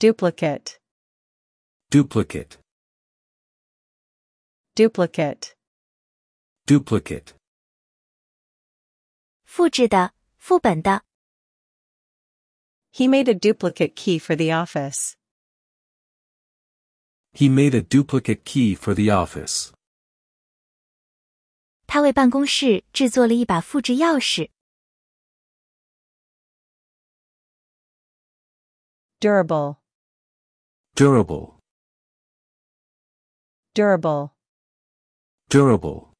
Duplicate. Duplicate. Duplicate. Duplicate. He made a duplicate key for the office. He made a duplicate key for the office. Durable. Durable. Durable. Durable.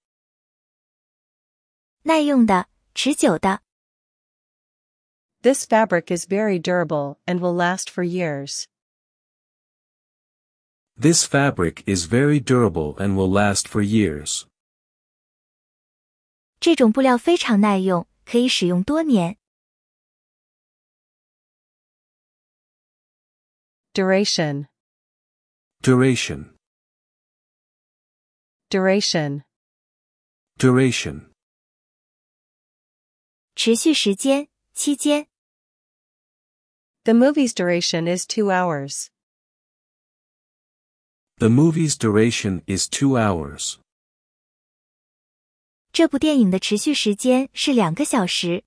This fabric is very durable and will last for years. This fabric is very durable and will last for years. 这种布料非常耐用，可以使用多年。Duration. Duration. Duration. Duration. The movie's duration is two hours. The movie's duration is two hours. 这部电影的持续时间是两个小时。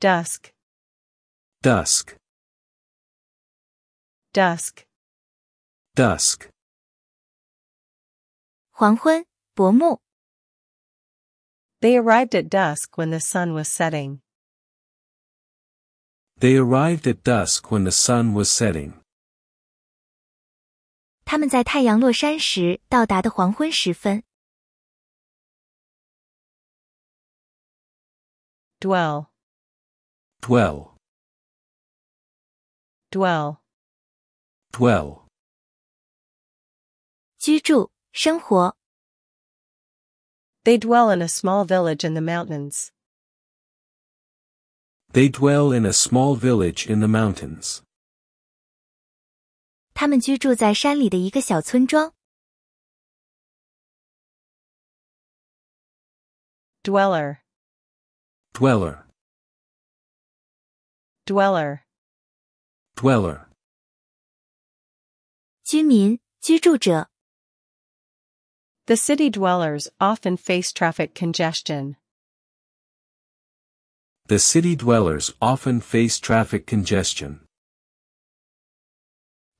Dusk. Dusk. Dusk. Dusk. 黄昏,薄暮. They arrived at dusk when the sun was setting. They arrived at dusk when the sun was setting. 他们在太阳落山时到达的黄昏时分。Dwell. Dwell dwell, They dwell in a small village in the mountains. They dwell in a small village in the mountains. Dweller, dweller, dweller dweller The city dwellers often face traffic congestion. The city dwellers often face traffic congestion.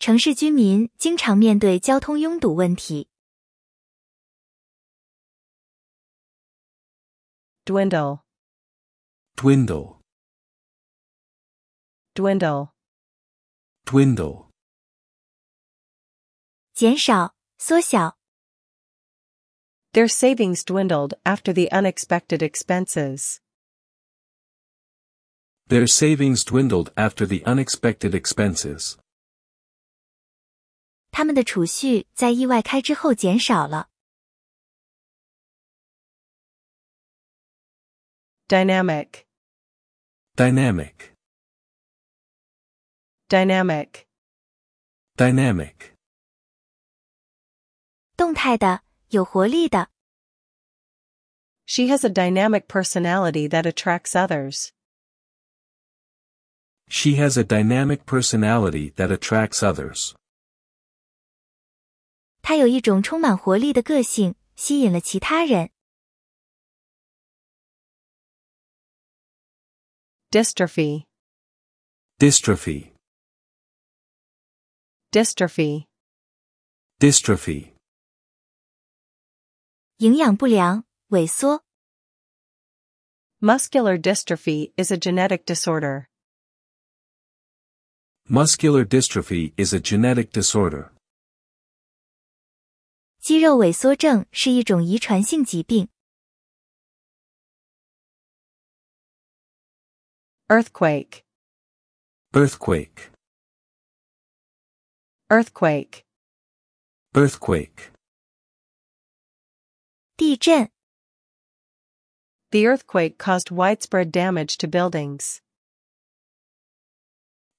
城市居民经常面对交通拥堵问题。dwindle, dwindle, dwindle dwindle 减少、缩小。Their savings dwindled after the unexpected expenses. Their savings dwindled after the unexpected expenses. 他们的储蓄在意外开支后减少了。Dynamic. Dynamic. Dynamic. Dynamic. 动态的，有活力的。She has a dynamic personality that attracts others. She has a dynamic personality that attracts others. 她有一种充满活力的个性，吸引了其他人。Dystrophy. Dystrophy. Dystrophy. Dystrophy. 营养不良、萎缩。Muscular dystrophy is a genetic disorder. Muscular dystrophy is a genetic disorder. 肌肉萎缩症是一种遗传性疾病。Earthquake. Earthquake. Earthquake. Earthquake. 地震 The earthquake caused widespread damage to buildings.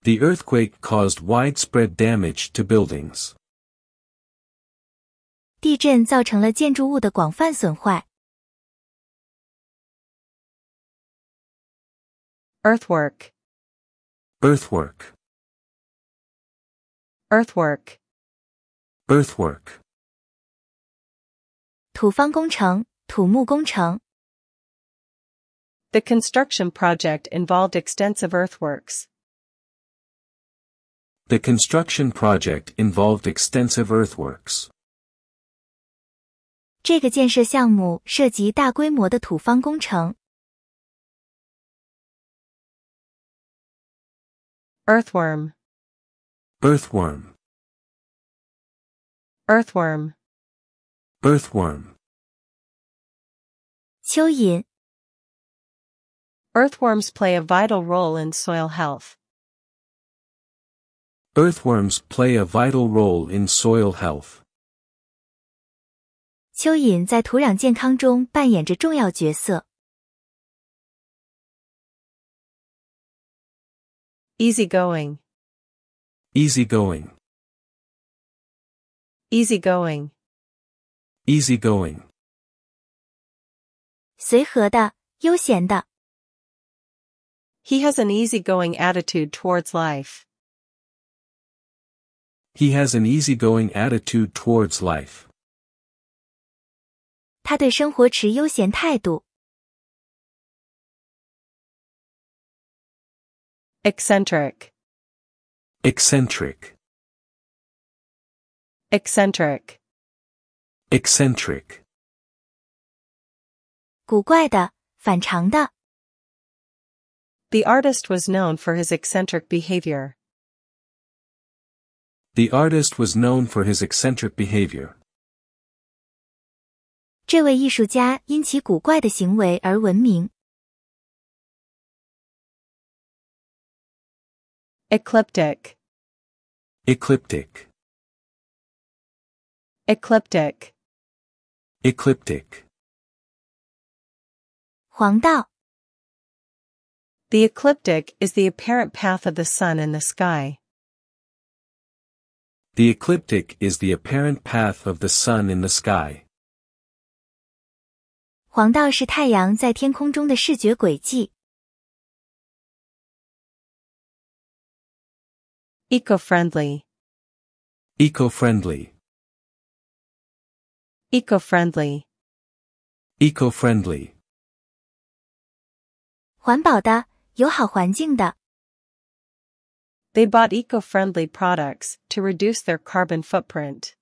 The earthquake caused widespread damage to buildings. Earthwork. Earthwork. Earthwork. Earthwork. the construction project involved extensive earthworks. The construction project involved extensive earthworks. Earthworm. Earthworm. Earthworm. Earthworm. 蚯蚓. Earthworms play a vital role in soil health. Earthworms play a vital role in soil health. 蚯蚓在土壤健康中扮演着重要角色。Easygoing. Easygoing. Easygoing. Easygoing. 随和的，悠闲的。He has an easygoing attitude towards life. He has an easygoing attitude towards life. 他对生活持悠闲态度。Eccentric. Eccentric. Eccentric. Eccentric. The artist was known for his eccentric behavior. The artist was known for his eccentric behavior. 这位艺术家因其古怪的行为而闻名。Ecliptic. Ecliptic. Ecliptic. Ecliptic. 黄道. The ecliptic is the apparent path of the sun in the sky. The ecliptic is the apparent path of the sun in the sky. 黄道是太阳在天空中的视觉轨迹。Eco-friendly. Eco-friendly. Eco-friendly. Eco-friendly. 环保的，友好环境的。They bought eco-friendly products to reduce their carbon footprint.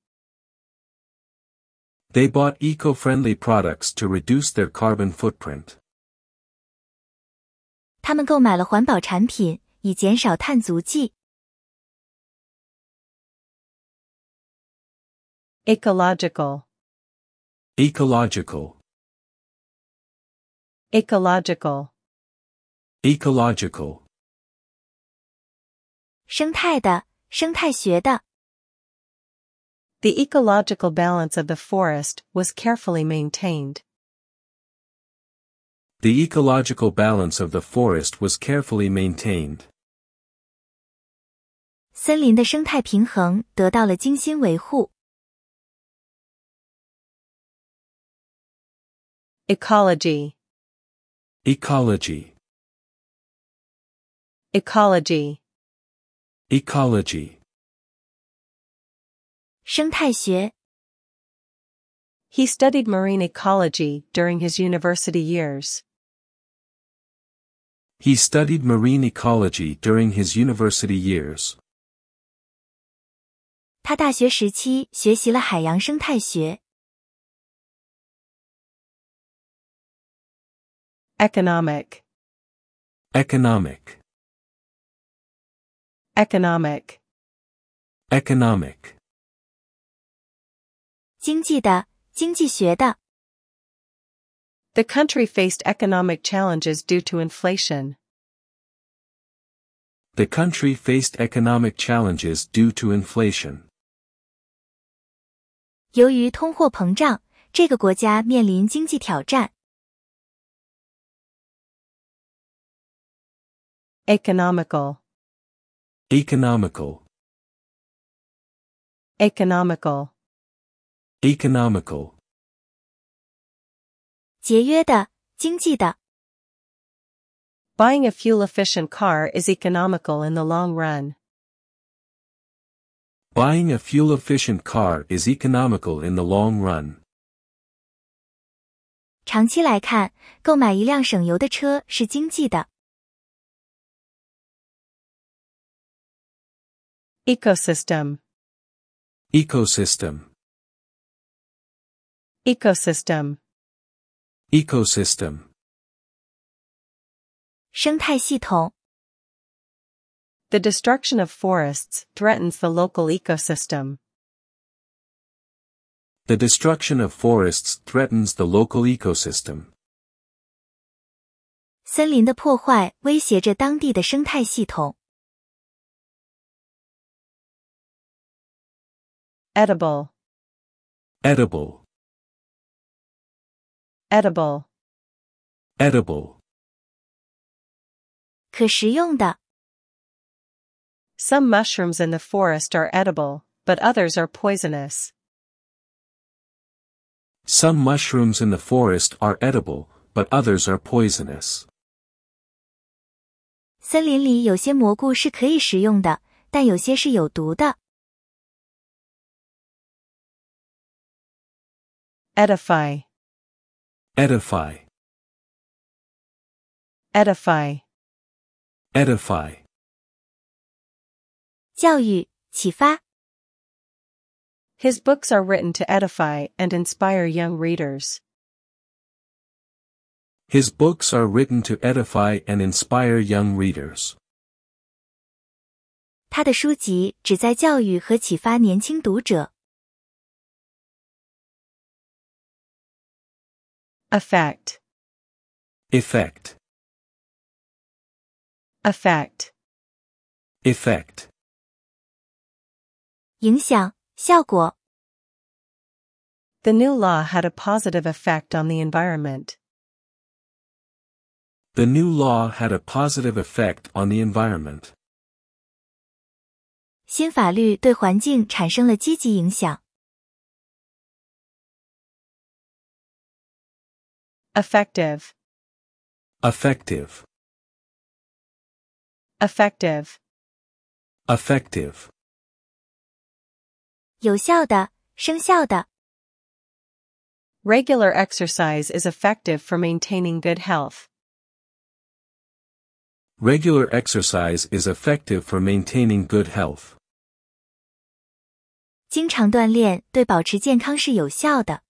They bought eco-friendly products to reduce their carbon footprint. 他们购买了环保产品，以减少碳足迹。Ecological. Ecological. Ecological. Ecological. The ecological balance of the forest was carefully maintained. The ecological balance of the forest was carefully maintained. 森林的生态平衡得到了精心维护。Ecology. Ecology. Ecology. Ecology. 生态学 He studied marine ecology during his university years. He studied marine ecology during his university years. 他大学时期学习了海洋生态学。Economic. Economic. Economic. Economic. 经济的，经济学的。The country faced economic challenges due to inflation. The country faced economic challenges due to inflation. 由于通货膨胀，这个国家面临经济挑战。Economical. Economical. Economical. Economical. a fuel-efficient car is economical in the long run. Buying a fuel-efficient car is economical in the long run. 长期来看，购买一辆省油的车是经济的。Ecosystem. Ecosystem. Ecosystem. Ecosystem. 生态系统 The destruction of forests threatens the local ecosystem. The destruction of forests threatens the local ecosystem. 森林的破坏威胁着当地的生态系统。Edible. Edible. Edible. Edible. Some mushrooms in the forest are edible, but others are poisonous. Some mushrooms in the forest are edible, but others are poisonous. 森林里有些蘑菇是可以食用的，但有些是有毒的。Edify. Edify. Edify. Edify. 教育、启发。His books are written to edify and inspire young readers. His books are written to edify and inspire young readers. 他的书籍旨在教育和启发年轻读者。Effect. Effect. Effect. Effect. 影响，效果。The new law had a positive effect on the environment. The new law had a positive effect on the environment. 新法律对环境产生了积极影响。Effective. Effective. Effective. Effective. Regular exercise is effective for maintaining good health. Regular exercise is effective for maintaining good health. 经常锻炼对保持健康是有效的。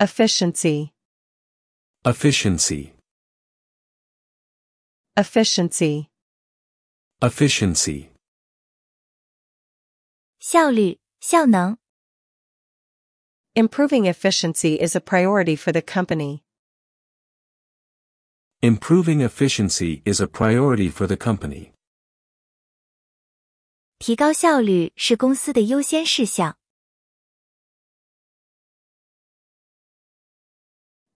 Efficiency. Efficiency. Efficiency. Efficiency. 效率,效能. Improving efficiency is a priority for the company. Improving efficiency is a priority for the company. 提高效率是公司的优先事项。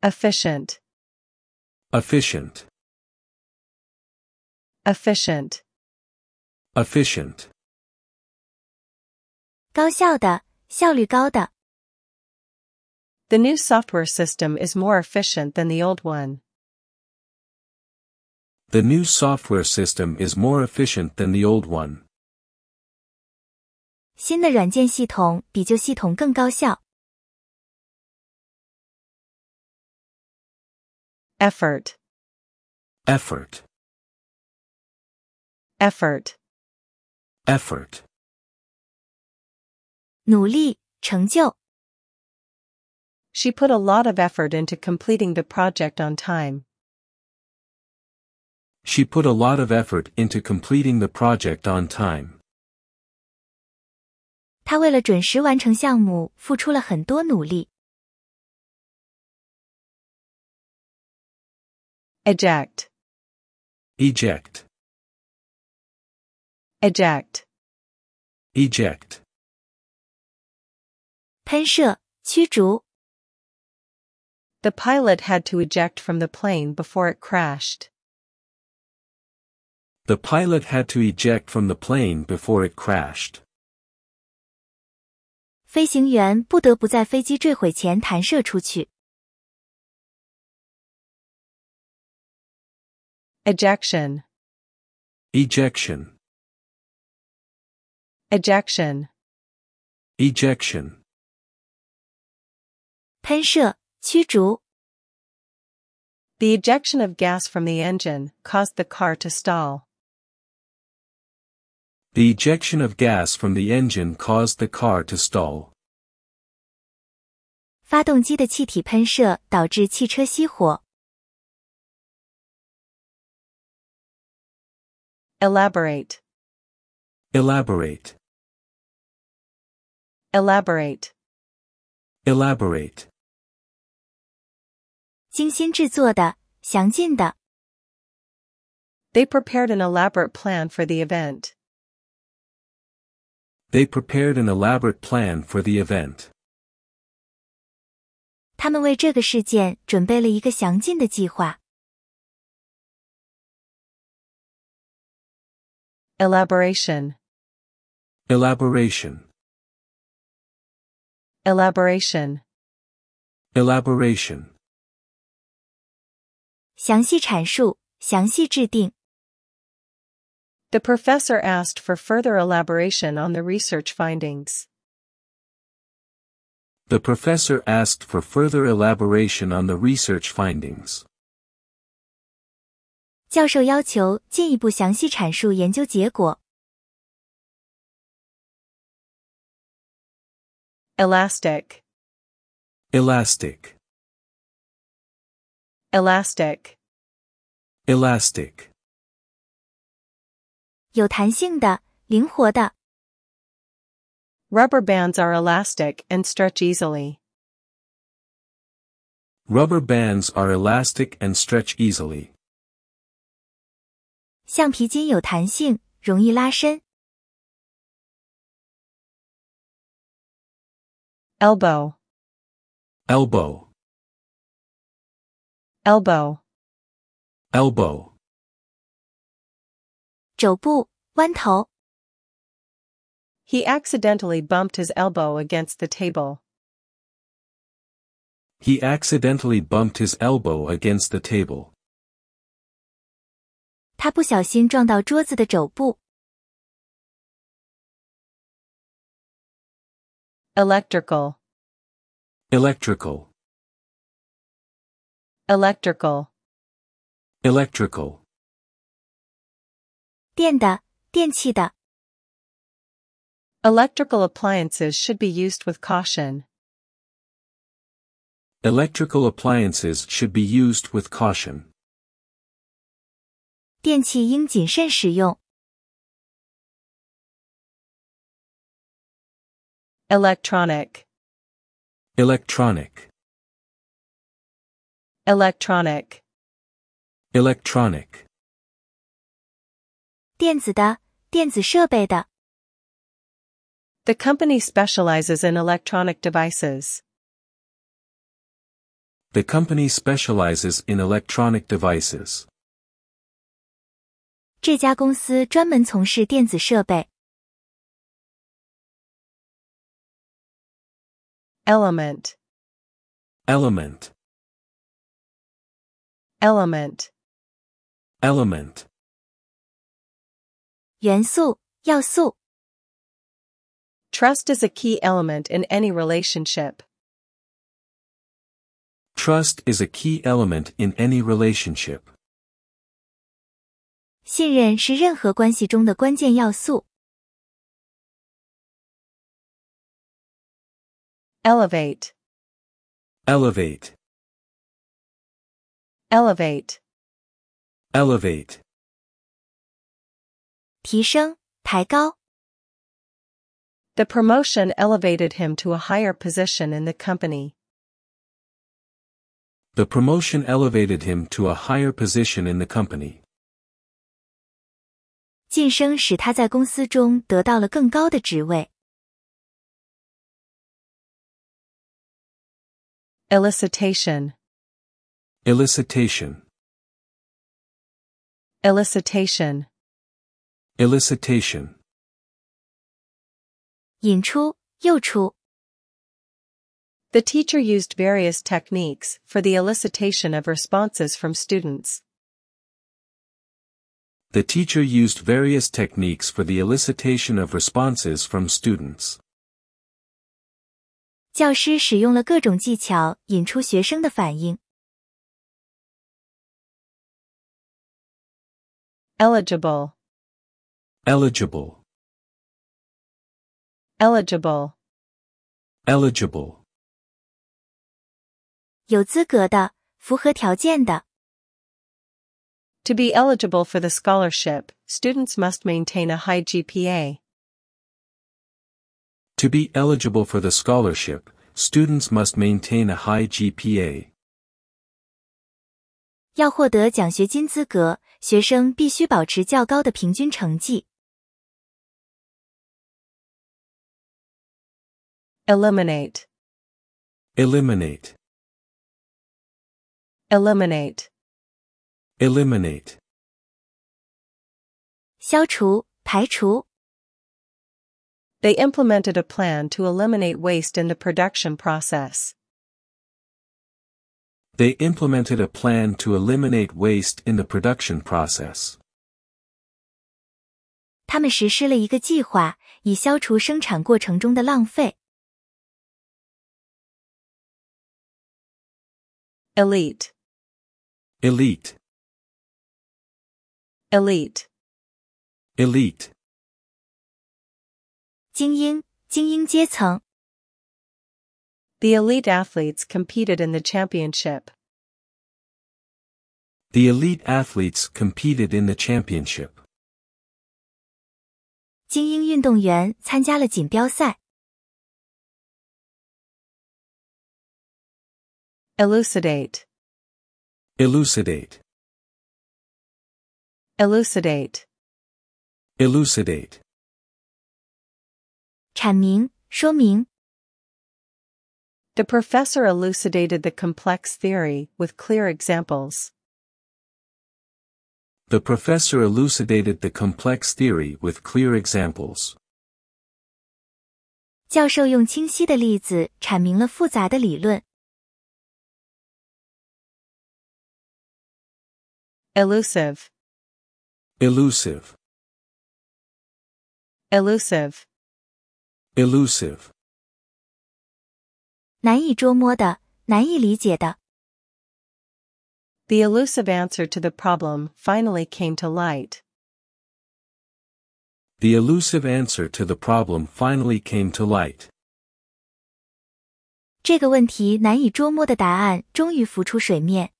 Efficient. Efficient. Efficient. Efficient. The new software system is more efficient than the old one. The new software system is more efficient than the old one. 新的软件系统比旧系统更高效。effort effort effort effort 努力成就 She put a lot of effort into completing the project on time. She put a lot of effort into completing the project on time. 她为了准时完成项目付出了很多努力。Eject. Eject. Eject. Eject. The pilot had to eject from the plane before it crashed. The pilot had to eject from the plane before it crashed. 飞行员不得不在飞机坠毁前弹射出去。Ejection. Ejection. Ejection. Ejection. 喷射，驱逐。The ejection of gas from the engine caused the car to stall. The ejection of gas from the engine caused the car to stall. 发动机的气体喷射导致汽车熄火。Elaborate. Elaborate. Elaborate. Elaborate. they prepared an elaborate plan for the event. They prepared an elaborate plan for the event. 他们为这个事件准备了一个详尽的计划。Elaboration. Elaboration. Elaboration. Elaboration. 详细阐述，详细制定。The professor asked for further elaboration on the research findings. The professor asked for further elaboration on the research findings. 教授要求进一步详细阐述研究结果。elastic elastic elastic elastic 有弹性的，灵活的。Rubber bands are elastic and stretch easily. Rubber bands are elastic and stretch easily. 橡皮筋有弹性，容易拉伸。elbow, elbow, elbow, elbow。肘部弯头。He accidentally bumped his elbow against the table. He accidentally bumped his elbow against the table. 他不小心撞到桌子的肘部。electrical, electrical, electrical, electrical. 电的，电器的。Electrical appliances should be used with caution. Electrical appliances should be used with caution. 电器应谨慎使用。electronic electronic electronic electronic The company specializes in electronic devices. The company specializes in electronic devices. 这家公司专门从事电子设备。element, element, element, element. Trust is a key element in any relationship. Trust is a key element in any relationship. 信任是任何关系中的关键要素。Elevate, elevate, elevate, elevate. 提升，抬高。The promotion elevated him to a higher position in the company. The promotion elevated him to a higher position in the company. 晋升使他在公司中得到了更高的职位。Elicitation. Elicitation. Elicitation. Elicitation. The teacher used various techniques for the elicitation of responses from students the teacher used various techniques for the elicitation of responses from students. 教师使用了各种技巧引出学生的反应。eligible eligible eligible eligible 有资格的，符合条件的。to be eligible for the scholarship, students must maintain a high GPA. To be eligible for the scholarship, students must maintain a high GPA. 要获得奖学金资格，学生必须保持较高的平均成绩。Eliminate. Eliminate. Eliminate. Eliminate. 消除,排除. They implemented a plan to eliminate waste in the production process. They implemented a plan to eliminate waste in the production process. Elite, Elite elite, elite，精英，精英阶层。The elite athletes competed in the championship. The elite athletes competed in the championship. Elucidate Elucidate. Elucidate. Elucidate. The professor elucidated the complex theory with clear examples. The professor elucidated the complex theory with clear examples. Elusive. Elusive. Elusive. Elusive. elusive answer to the problem finally came to light. The elusive answer to the problem finally came to light. 这个问题难以捉摸的答案终于浮出水面。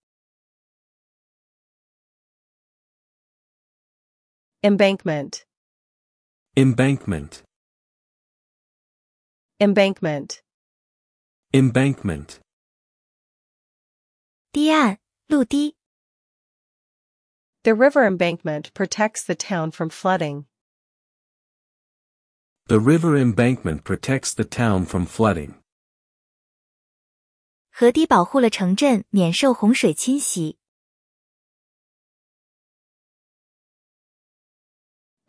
Embankment. Embankment. Embankment. Embankment. The river embankment protects the town from flooding. The river embankment protects the town from flooding. 河堤保护了城镇免受洪水侵袭。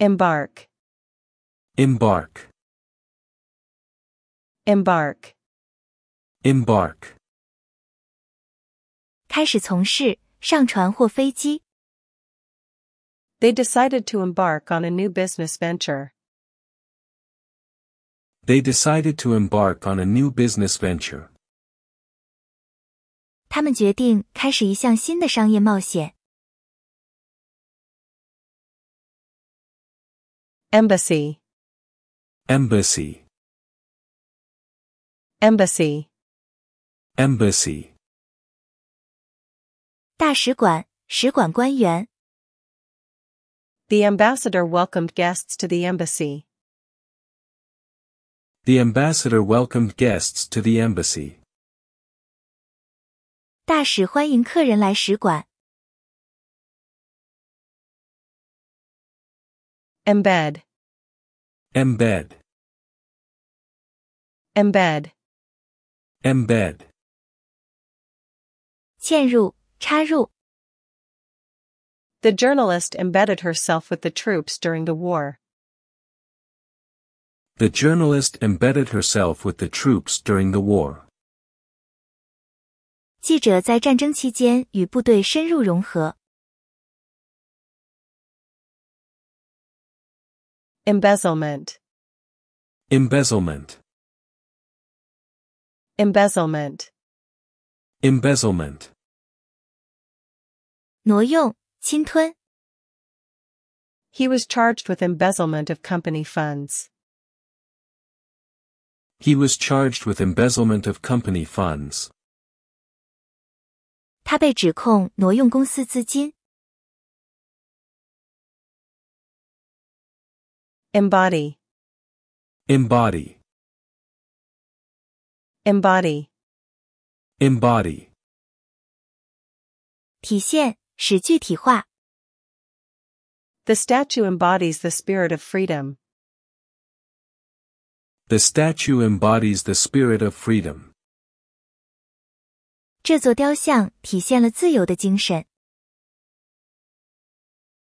Embark. Embark. Embark. Embark. 开始从事，上船或飞机。They decided to embark on a new business venture. They decided to embark on a new business venture. 他们决定开始一项新的商业冒险。Embassy. Embassy. Embassy. Embassy. The ambassador welcomed guests to the embassy. The ambassador welcomed guests to the embassy. 大使欢迎客人来使馆。Embed. Embed. Embed. Embed. 嵌入，插入。The journalist embedded herself with the troops during the war. The journalist embedded herself with the troops during the war. 记者在战争期间与部队深入融合。Embezzlement. Embezzlement. Embezzlement. Embezzlement. He was charged with embezzlement of company funds. He was charged with embezzlement of company funds. 他被指控挪用公司资金。Embody. Embody. Embody. Embody. 体现，使具体化。The statue embodies the spirit of freedom. The statue embodies the spirit of freedom. 这座雕像体现了自由的精神。